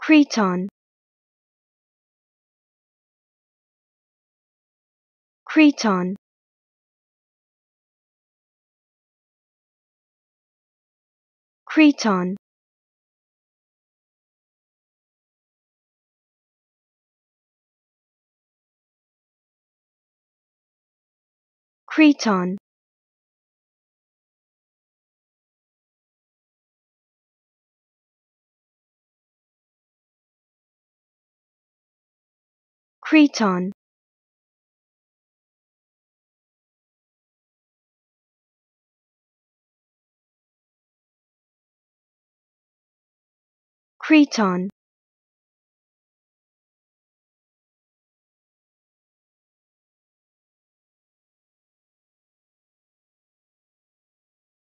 Cretan Cretan Cretan Cretan Creton. Creton.